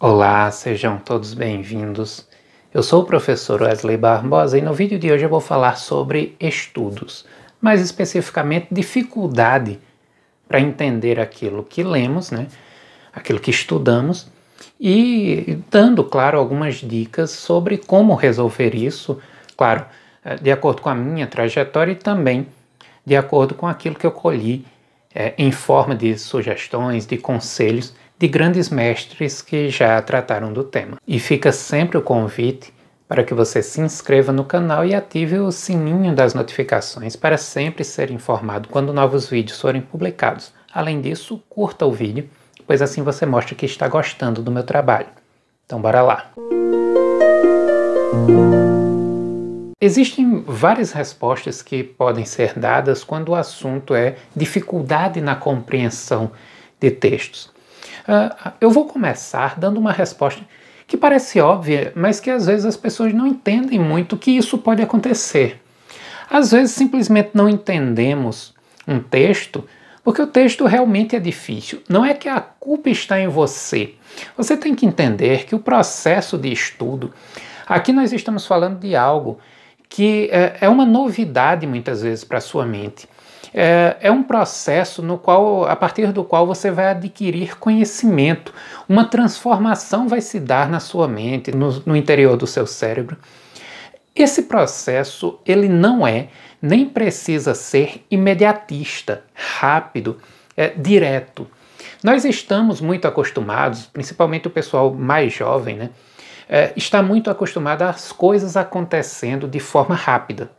Olá, sejam todos bem-vindos. Eu sou o professor Wesley Barbosa e no vídeo de hoje eu vou falar sobre estudos, mais especificamente dificuldade para entender aquilo que lemos, né? Aquilo que estudamos e dando, claro, algumas dicas sobre como resolver isso, claro, eh, de acordo com a minha trajetória e também de acordo com aquilo que eu colhi é, em forma de sugestões, de conselhos de grandes mestres que já trataram do tema. E fica sempre o convite para que você se inscreva no canal e ative o sininho das notificações para sempre ser informado quando novos vídeos forem publicados. Além disso, curta o vídeo, pois assim você mostra que está gostando do meu trabalho. Então, bora lá! Existem várias respostas que podem ser dadas quando o assunto é dificuldade na compreensão de textos. Ah, ah, eu vou começar dando uma resposta que parece óbvia, mas que às vezes as pessoas não entendem muito que isso pode acontecer. Às vezes simplesmente não entendemos um texto porque o texto realmente é difícil. Não é que a culpa está em você. Você tem que entender que o processo de estudo, aqui nós estamos falando de algo que eh, é uma novidade muitas vezes para a sua mente é, é um processo no qual, a partir do qual você vai adquirir conhecimento. Uma transformação vai se dar na sua mente, no, no interior do seu cérebro. Esse processo ele não é nem precisa ser imediatista, rápido, é, direto. Nós estamos muito acostumados, principalmente o pessoal mais jovem, né? É, está muito acostumado às coisas acontecendo de forma rápida.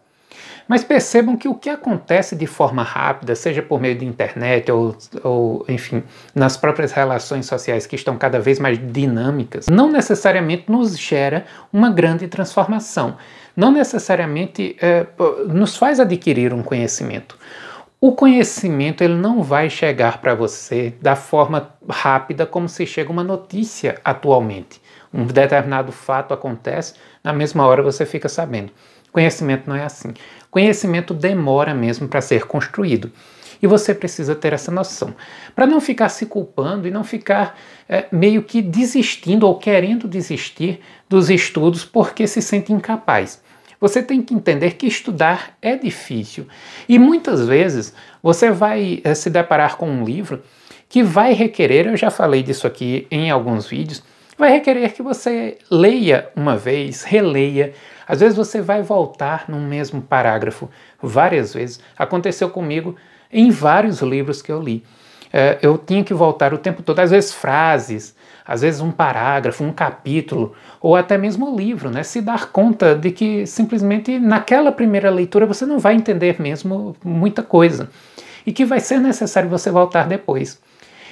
Mas percebam que o que acontece de forma rápida, seja por meio de internet ou, ou enfim, nas próprias relações sociais que estão cada vez mais dinâmicas, não necessariamente nos gera uma grande transformação. Não necessariamente é, nos faz adquirir um conhecimento. O conhecimento ele não vai chegar para você da forma rápida como se chega uma notícia atualmente. Um determinado fato acontece, na mesma hora você fica sabendo. Conhecimento não é assim. Conhecimento demora mesmo para ser construído. E você precisa ter essa noção. Para não ficar se culpando e não ficar é, meio que desistindo ou querendo desistir dos estudos porque se sente incapaz. Você tem que entender que estudar é difícil. E muitas vezes você vai é, se deparar com um livro que vai requerer, eu já falei disso aqui em alguns vídeos, vai requerer que você leia uma vez, releia, às vezes você vai voltar num mesmo parágrafo várias vezes. Aconteceu comigo em vários livros que eu li. É, eu tinha que voltar o tempo todo, às vezes frases, às vezes um parágrafo, um capítulo, ou até mesmo o livro, né? Se dar conta de que simplesmente naquela primeira leitura você não vai entender mesmo muita coisa e que vai ser necessário você voltar depois.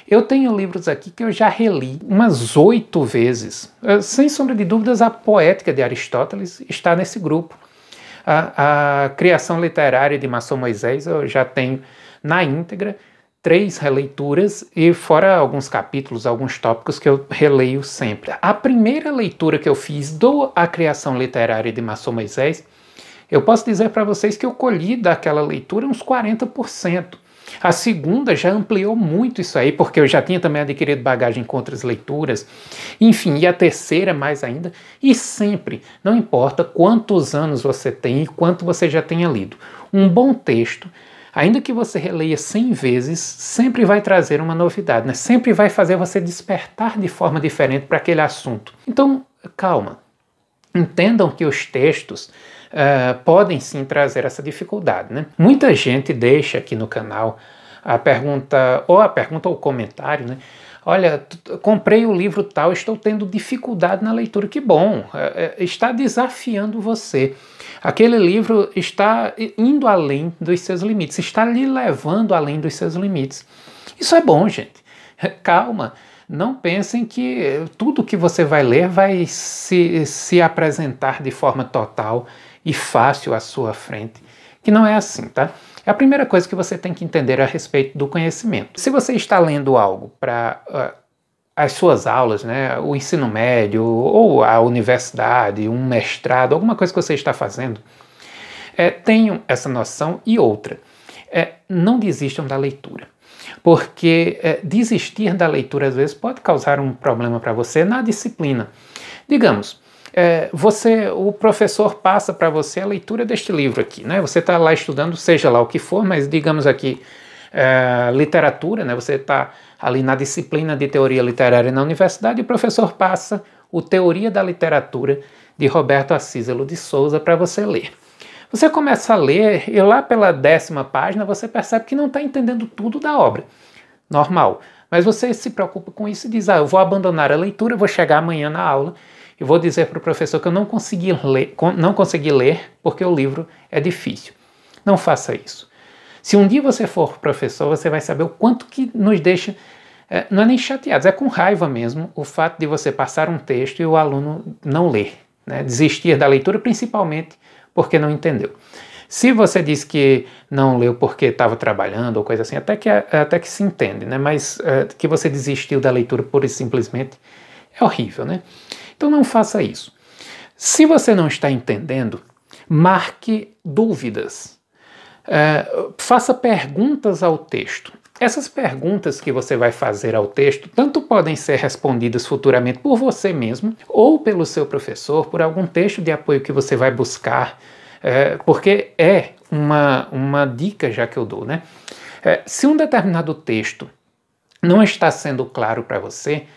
Eu tenho livros aqui que eu já reli umas oito vezes. Eh, sem sombra de dúvidas, a poética de Aristóteles está nesse grupo. A, a criação literária de Maçom Moisés eu já tenho na íntegra três releituras e fora alguns capítulos, alguns tópicos que eu releio sempre. A primeira leitura que eu fiz do A Criação Literária de Maçom Moisés, eu posso dizer para vocês que eu colhi daquela leitura uns 40%. A segunda já ampliou muito isso aí, porque eu já tinha também adquirido bagagem com outras leituras. Enfim, e a terceira mais ainda. E sempre, não importa quantos anos você tem e quanto você já tenha lido, um bom texto ainda que você releia 100 vezes, sempre vai trazer uma novidade, né? sempre vai fazer você despertar de forma diferente para aquele assunto. Então, calma. Entendam que os textos uh, podem sim trazer essa dificuldade. Né? Muita gente deixa aqui no canal a pergunta, ou a pergunta ou o comentário, né? Olha, comprei o livro tal, estou tendo dificuldade na leitura. Que bom, eh, eh, está desafiando você. Aquele livro está indo além dos seus limites, está lhe levando além dos seus limites. Isso é bom, gente. Calma, não pensem que tudo que você vai ler vai se, se apresentar de forma total e fácil à sua frente, que não é assim, tá? É a primeira coisa que você tem que entender a respeito do conhecimento. Se você está lendo algo para uh, ah, as suas aulas, né, o ensino médio ou a universidade, um mestrado, alguma coisa que você está fazendo, é, tenham essa noção e outra. É, não desistam da leitura porque é, desistir da leitura às vezes pode causar um problema para você na disciplina. Digamos, é, você, o professor passa para você a leitura deste livro aqui, né? Você está lá estudando, seja lá o que for, mas digamos aqui é, literatura, né? Você está ali na disciplina de teoria literária na universidade e o professor passa o Teoria da Literatura de Roberto Assíselo de Souza para você ler. Você começa a ler e lá pela décima página você percebe que não está entendendo tudo da obra. Normal. Mas você se preocupa com isso e diz: Ah, eu vou abandonar a leitura, vou chegar amanhã na aula e vou dizer para o professor que eu não consegui, ler, não consegui ler porque o livro é difícil. Não faça isso. Se um dia você for professor, você vai saber o quanto que nos deixa, é, não é nem chateados, é com raiva mesmo, o fato de você passar um texto e o aluno não ler, né? desistir da leitura, principalmente porque não entendeu. Se você disse que não leu porque estava trabalhando ou coisa assim, até que, até que se entende, né? mas é, que você desistiu da leitura pura e simplesmente é horrível. Né? Então não faça isso. Se você não está entendendo, marque dúvidas. É, faça perguntas ao texto. Essas perguntas que você vai fazer ao texto tanto podem ser respondidas futuramente por você mesmo ou pelo seu professor, por algum texto de apoio que você vai buscar, é, porque é uma, uma dica já que eu dou, né? É, se um determinado texto não está sendo claro para você,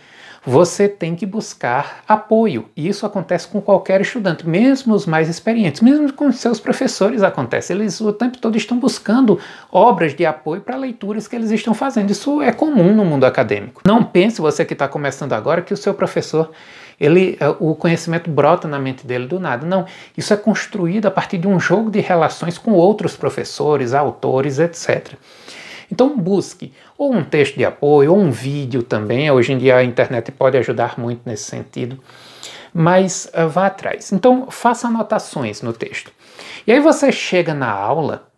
você tem que buscar apoio. E isso acontece com qualquer estudante, mesmo os mais experientes, mesmo com seus professores acontece. Eles o tempo todo estão buscando obras de apoio para leituras que eles estão fazendo. Isso é comum no mundo acadêmico. Não pense você que está começando agora que o seu professor ele, é, o conhecimento brota na mente dele do nada. Não, isso é construído a partir de um jogo de relações com outros professores, autores, etc. Então busque ou um texto de apoio, ou um vídeo também. Hoje em dia a internet pode ajudar muito nesse sentido. Mas uh, vá atrás. Então faça anotações no texto. E aí você chega na aula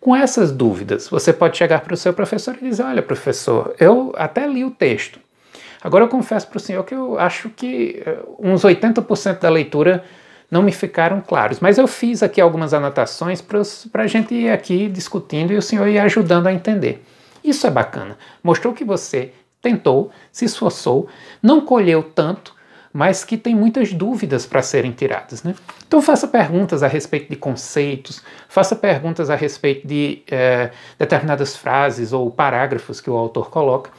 com essas dúvidas. Você pode chegar para o seu professor e dizer: Olha, professor, eu até li o texto. Agora eu confesso para o senhor que eu acho que eh, uns 80% da leitura não me ficaram claros. Mas eu fiz aqui algumas anotações para a gente ir aqui discutindo e o senhor ir ajudando a entender. Isso é bacana. Mostrou que você tentou, se esforçou, não colheu tanto, mas que tem muitas dúvidas para serem tiradas. Né? Então faça perguntas a respeito de conceitos, faça perguntas a respeito de é, determinadas frases ou parágrafos que o autor coloca,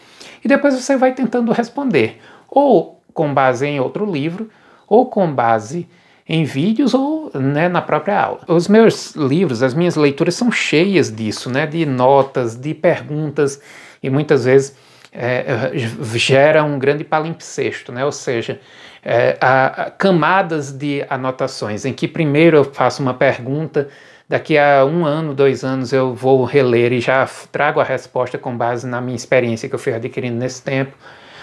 e depois você vai tentando responder, ou com base em outro livro, ou com base em vídeos ou né, na própria aula. Os meus livros, as minhas leituras são cheias disso, né, de notas, de perguntas e muitas vezes é, é gera um grande palimpsesto, né? ou seja, é, camadas de anotações, em que primeiro eu faço uma pergunta, daqui a um ano, dois anos eu vou reler e já trago a resposta com base na minha experiência que eu fui adquirindo nesse tempo.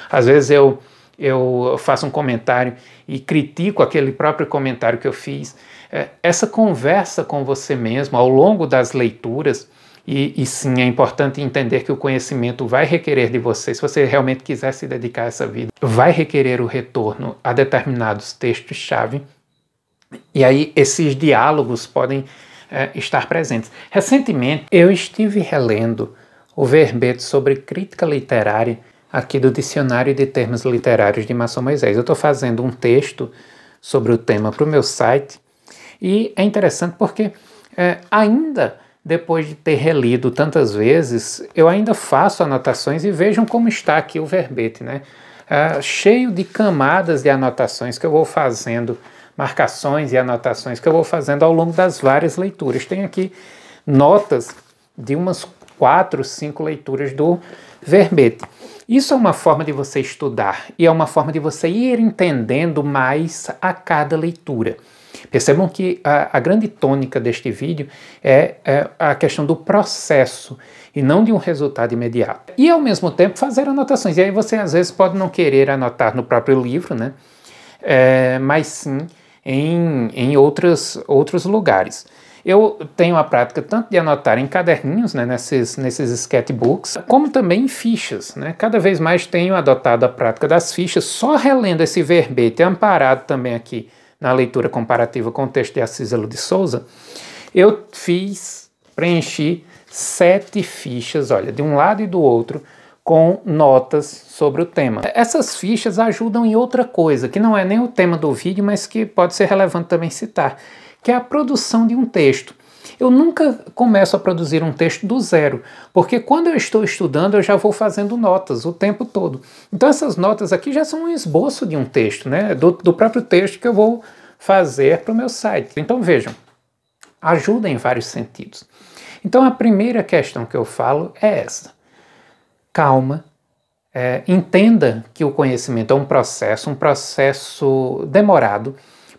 Às vezes eu eu faço um comentário e critico aquele próprio comentário que eu fiz. É, essa conversa com você mesmo ao longo das leituras, e, e, sim, é importante entender que o conhecimento vai requerer de você, se você realmente quiser se dedicar a essa vida, vai requerer o retorno a determinados textos-chave. E aí, esses diálogos podem é, estar presentes. Recentemente, eu estive relendo o verbete sobre crítica literária aqui do Dicionário de Termos Literários de Maçom Moisés. Eu estou fazendo um texto sobre o tema para o meu site e é interessante porque é, ainda depois de ter relido tantas vezes, eu ainda faço anotações e vejam como está aqui o verbete, né? É, cheio de camadas de anotações que eu vou fazendo, marcações e anotações que eu vou fazendo ao longo das várias leituras. Tem aqui notas de umas quatro, cinco leituras do verbete. Isso é uma forma de você estudar e é uma forma de você ir entendendo mais a cada leitura. Percebam que a, a grande tônica deste vídeo é, é, a questão do processo e não de um resultado imediato. E ao mesmo tempo fazer anotações. E aí você às vezes pode não querer anotar no próprio livro, né? É, mas sim em, em outros outros lugares. Eu tenho a prática tanto de anotar em caderninhos, né, nesses, nesses sketchbooks, como também em fichas. Né? Cada vez mais tenho adotado a prática das fichas, só relendo esse verbete, amparado também aqui na leitura comparativa com o texto de Assísilo de Souza, eu fiz, preenchi sete fichas, olha, de um lado e do outro, com notas sobre o tema. Essas fichas ajudam em outra coisa, que não é nem o tema do vídeo, mas que pode ser relevante também citar, que é a produção de um texto. Eu nunca começo a produzir um texto do zero, porque quando eu estou estudando eu já vou fazendo notas o tempo todo. Então essas notas aqui já são um esboço de um texto, né? Do, do próprio texto que eu vou fazer para o meu site. Então vejam, ajuda em vários sentidos. Então a primeira questão que eu falo é essa: calma. É, entenda que o conhecimento é um processo, um processo demorado,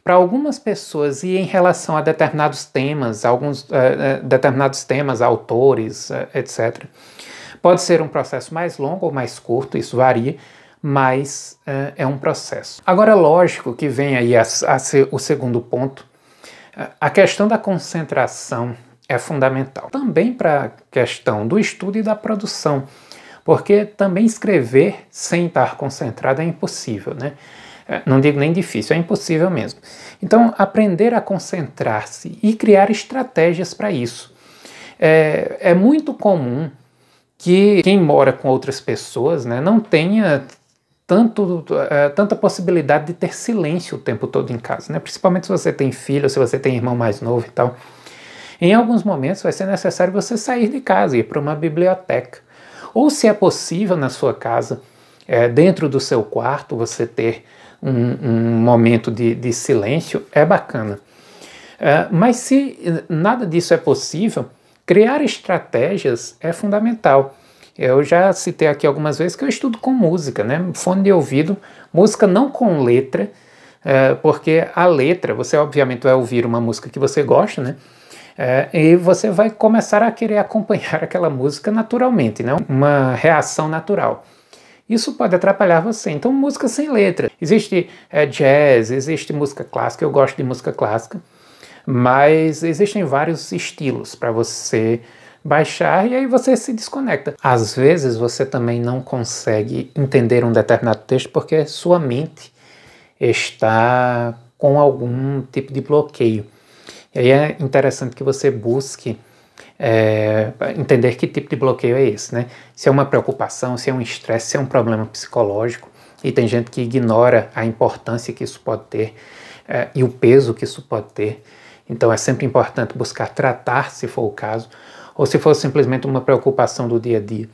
para algumas pessoas e em relação a determinados temas, alguns uh, determinados temas, autores, uh, eh, etc. Pode ser um processo mais longo ou mais curto, isso varia, mas uh, é um processo. Agora, lógico que vem aí a, a o segundo ponto. A questão da concentração é fundamental. Também para a questão do estudo e da produção, porque também escrever sem estar concentrado é impossível, né? É, não digo nem difícil, é impossível mesmo. Então, aprender a concentrar-se e criar estratégias para isso. É, é, muito comum que quem mora com outras pessoas né, não tenha tanto, é, tanta possibilidade de ter silêncio o tempo todo em casa, né? principalmente se você tem filho, se você tem irmão mais novo e tal. Em alguns momentos vai ser necessário você sair de casa, e ir para uma biblioteca. Ou se é possível na sua casa, é, dentro do seu quarto, você ter um, um momento de, de, silêncio é bacana. É, mas se nada disso é possível, criar estratégias é fundamental. Eu já citei aqui algumas vezes que eu estudo com música, né? Fone de ouvido, música não com letra, é, porque a letra, você obviamente vai ouvir uma música que você gosta, né? É, e você vai começar a querer acompanhar aquela música naturalmente, né? uma reação natural. Isso pode atrapalhar você. Então, música sem letra. Existe é, jazz, existe música clássica, eu gosto de música clássica, mas existem vários estilos para você baixar e aí você se desconecta. Às vezes você também não consegue entender um determinado texto porque sua mente está com algum tipo de bloqueio. E aí é interessante que você busque é, entender que tipo de bloqueio é esse, né? Se é uma preocupação, se é um estresse, se é um problema psicológico. E tem gente que ignora a importância que isso pode ter é, e o peso que isso pode ter. Então é sempre importante buscar tratar, se for o caso, ou se for simplesmente uma preocupação do dia a dia,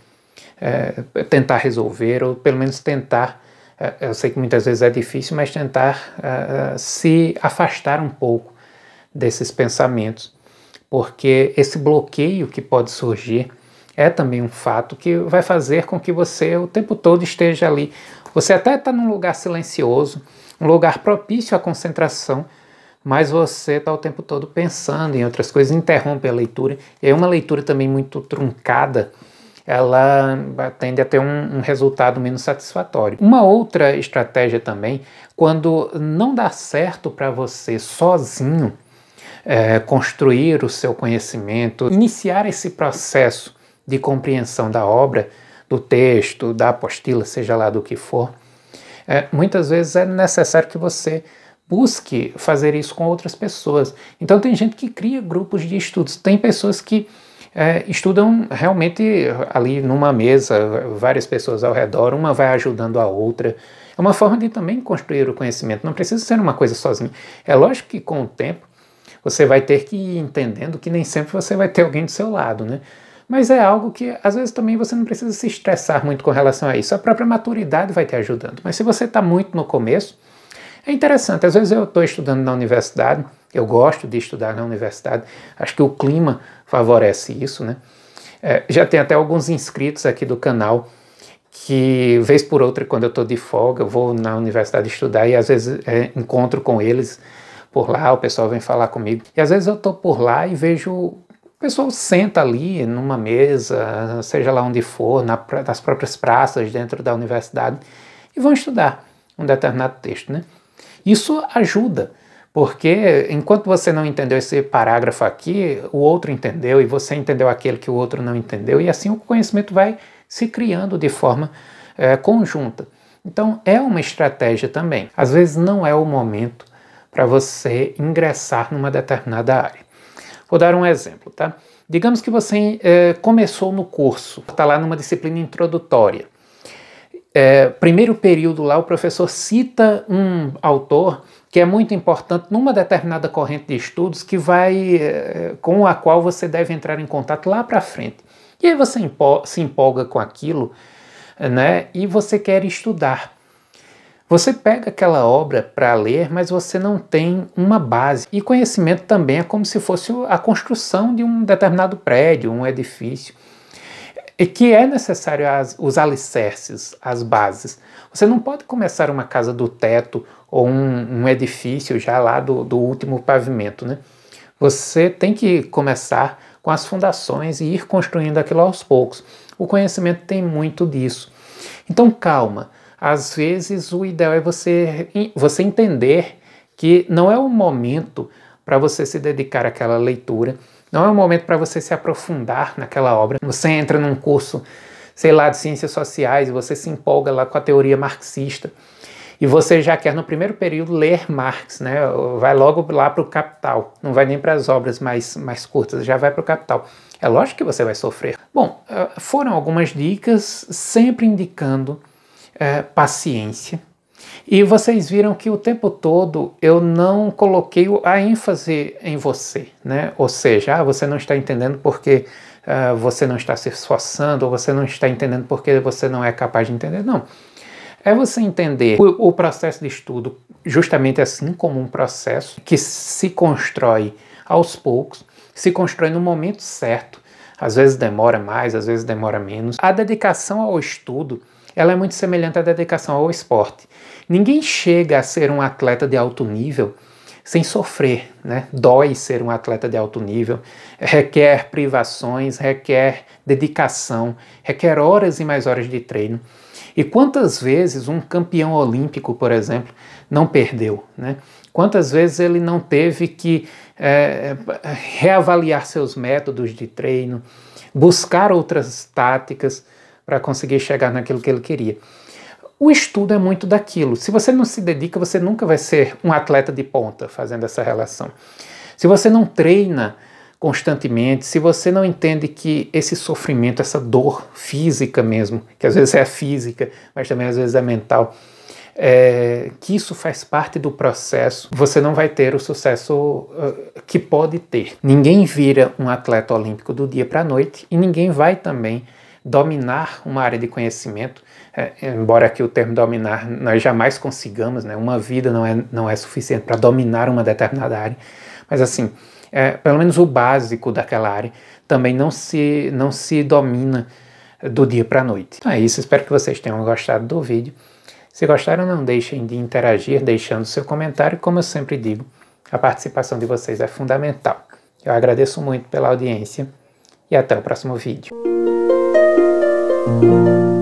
é, tentar resolver, ou pelo menos tentar. É, eu sei que muitas vezes é difícil, mas tentar é, é, se afastar um pouco desses pensamentos porque esse bloqueio que pode surgir é também um fato que vai fazer com que você o tempo todo esteja ali. Você até está num lugar silencioso, um lugar propício à concentração, mas você está o tempo todo pensando em outras coisas, interrompe a leitura. É uma leitura também muito truncada, ela tende a ter um, um, resultado menos satisfatório. Uma outra estratégia também, quando não dá certo para você sozinho, é, construir o seu conhecimento, iniciar esse processo de compreensão da obra, do texto, da apostila, seja lá do que for, é, muitas vezes é necessário que você busque fazer isso com outras pessoas. Então, tem gente que cria grupos de estudos, tem pessoas que é, estudam realmente ali numa mesa, várias pessoas ao redor, uma vai ajudando a outra. É uma forma de também construir o conhecimento, não precisa ser uma coisa sozinho. É lógico que com o tempo você vai ter que ir entendendo que nem sempre você vai ter alguém do seu lado, né? Mas é algo que às vezes também você não precisa se estressar muito com relação a isso. A própria maturidade vai te ajudando. Mas se você está muito no começo, é interessante. Às vezes eu estou estudando na universidade, eu gosto de estudar na universidade, acho que o clima favorece isso, né? É, já tem até alguns inscritos aqui do canal que, vez por outra, quando eu estou de folga, eu vou na universidade estudar e às vezes é, encontro com eles por lá, o pessoal vem falar comigo. E às vezes eu estou por lá e vejo o pessoal senta ali numa mesa, seja lá onde for, na, nas próprias praças dentro da universidade, e vão estudar um determinado texto. Né? Isso ajuda, porque enquanto você não entendeu esse parágrafo aqui, o outro entendeu, e você entendeu aquele que o outro não entendeu, e assim o conhecimento vai se criando de forma é, conjunta. Então é uma estratégia também. Às vezes não é o momento para você ingressar numa determinada área. Vou dar um exemplo, tá? Digamos que você é, começou no curso, está lá numa disciplina introdutória. É, primeiro período lá, o professor cita um autor que é muito importante numa determinada corrente de estudos que vai é, com a qual você deve entrar em contato lá para frente. E aí você se empolga com aquilo, né? E você quer estudar. Você pega aquela obra para ler, mas você não tem uma base. E conhecimento também é como se fosse a construção de um determinado prédio, um edifício. E que é necessário as, os alicerces, as bases. Você não pode começar uma casa do teto ou um, um edifício já lá do, do último pavimento, né? Você tem que começar com as fundações e ir construindo aquilo aos poucos. O conhecimento tem muito disso. Então, calma às vezes o ideal é você, você entender que não é o momento para você se dedicar àquela leitura, não é o momento para você se aprofundar naquela obra. Você entra num curso, sei lá, de ciências sociais, você se empolga lá com a teoria marxista e você já quer no primeiro período ler Marx, né? Vai logo lá para o Capital, não vai nem para as obras mais, mais curtas, já vai para o Capital. É lógico que você vai sofrer. Bom, ah, foram algumas dicas, sempre indicando é, paciência. E vocês viram que o tempo todo eu não coloquei a ênfase em você, né? Ou seja, ah, você não está entendendo porque é, você não está se esforçando, ou você não está entendendo porque você não é capaz de entender. Não. É você entender o, o processo de estudo justamente assim como um processo que se constrói aos poucos, se constrói no momento certo. Às vezes demora mais, às vezes demora menos. A dedicação ao estudo ela é muito semelhante à dedicação ao esporte. Ninguém chega a ser um atleta de alto nível sem sofrer, né? Dói ser um atleta de alto nível, requer privações, requer dedicação, requer horas e mais horas de treino. E quantas vezes um campeão olímpico, por exemplo, não perdeu, né? Quantas vezes ele não teve que é, reavaliar seus métodos de treino, buscar outras táticas? para conseguir chegar naquilo que ele queria. O estudo é muito daquilo. Se você não se dedica, você nunca vai ser um atleta de ponta fazendo essa relação. Se você não treina constantemente, se você não entende que esse sofrimento, essa dor física mesmo, que às vezes é física, mas também às vezes é mental, é, que isso faz parte do processo, você não vai ter o sucesso uh, que pode ter. Ninguém vira um atleta olímpico do dia para a noite e ninguém vai também dominar uma área de conhecimento, é, embora que o termo dominar nós jamais consigamos, né? uma vida não é, não é suficiente para dominar uma determinada área, mas assim, é, pelo menos o básico daquela área também não se, não se domina do dia para a noite. Então é isso, espero que vocês tenham gostado do vídeo. Se gostaram, não deixem de interagir deixando seu comentário, como eu sempre digo, a participação de vocês é fundamental. Eu agradeço muito pela audiência e até o próximo vídeo. you